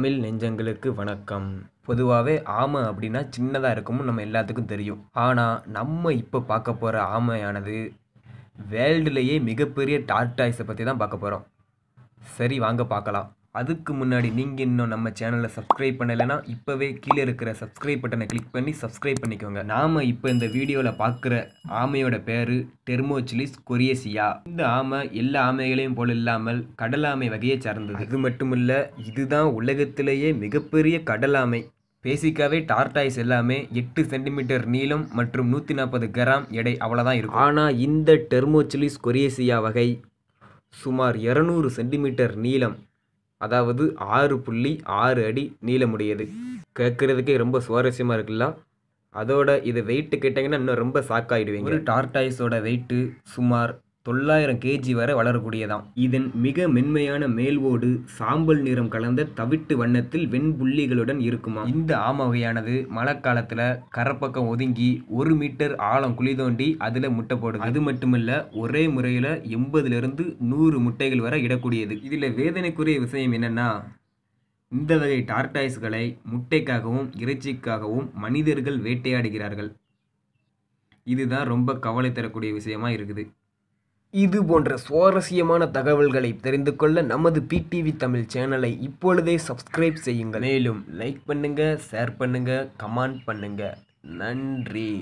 தமிழ் நெஞ்சங்களுக்கு வணக்கம் பொதுவாகவே ஆமை அப்படின்னா சின்னதாக இருக்கும்னு நம்ம எல்லாத்துக்கும் தெரியும் ஆனால் நம்ம இப்போ பார்க்க போகிற ஆமையானது வேர்ல்டுலேயே மிகப்பெரிய டார்டாய்ஸை பற்றி தான் பார்க்க போகிறோம் சரி வாங்க பார்க்கலாம் அதுக்கு முன்னாடி நீங்கள் இன்னும் நம்ம சேனலை சப்ஸ்கிரைப் பண்ணலைன்னா இப்போவே கீழே இருக்கிற சப்ஸ்கிரைப் பட்டனை கிளிக் பண்ணி சப்ஸ்கிரைப் பண்ணிக்கோங்க நாம் இப்போ இந்த வீடியோவில் பார்க்குற ஆமையோட பேர் டெர்மோச்சிலிஸ் கொரியசியா இந்த ஆமை எல்லா ஆமைகளையும் போல் இல்லாமல் கடலாமை வகையை சார்ந்தது இது மட்டுமில்ல இதுதான் உலகத்திலேயே மிகப்பெரிய கடலாமை பேசிக்காவே டார்டாய்ஸ் எல்லாமே எட்டு சென்டிமீட்டர் நீளம் மற்றும் நூற்றி நாற்பது கிராம் எடை அவ்வளோதான் இருக்கும் ஆனால் இந்த டெர்மோச்சிலிஸ் கொரியசியா வகை சுமார் இரநூறு சென்டிமீட்டர் நீளம் அதாவது ஆறு புள்ளி ஆறு அடி நீளமுடையது கேட்குறதுக்கே ரொம்ப சுவாரஸ்யமாக இருக்குல்ல அதோட இது வெயிட்டு கேட்டிங்கன்னா இன்னும் ரொம்ப ஷாக் ஆகிடுவீங்க ஒரு டார்டாய்ஸோட வெயிட்டு சுமார் தொள்ளாயிரம் கேஜி வரை வளரக்கூடியதாம் இதன் மிக மென்மையான மேல்வோடு சாம்பல் நிறம் கலந்த தவிட்டு வண்ணத்தில் வெண்புள்ளிகளுடன் இருக்குமா இந்த ஆம வகையானது மழை காலத்தில் கரப்பக்கம் ஒதுங்கி ஒரு மீட்டர் ஆழம் குழி தோண்டி அதில் முட்டை போடுது அது மட்டுமல்ல ஒரே முறையில் எண்பதுலேருந்து நூறு முட்டைகள் வரை இடக்கூடியது இதில் வேதனைக்குரிய விஷயம் என்னென்னா இந்த வகை டார்டாய்ஸ்களை முட்டைக்காகவும் இறைச்சிக்காகவும் மனிதர்கள் வேட்டையாடுகிறார்கள் இதுதான் ரொம்ப கவலை தரக்கூடிய விஷயமா இருக்குது இது போன்ற சுவாரஸ்யமான தகவல்களை தெரிந்து கொள்ள நமது பிடிவி தமிழ் சேனலை இப்பொழுதே சப்ஸ்கிரைப் செய்யுங்கள் மேலும் லைக் பண்ணுங்கள் ஷேர் பண்ணுங்கள் கமெண்ட் பண்ணுங்கள் நன்றி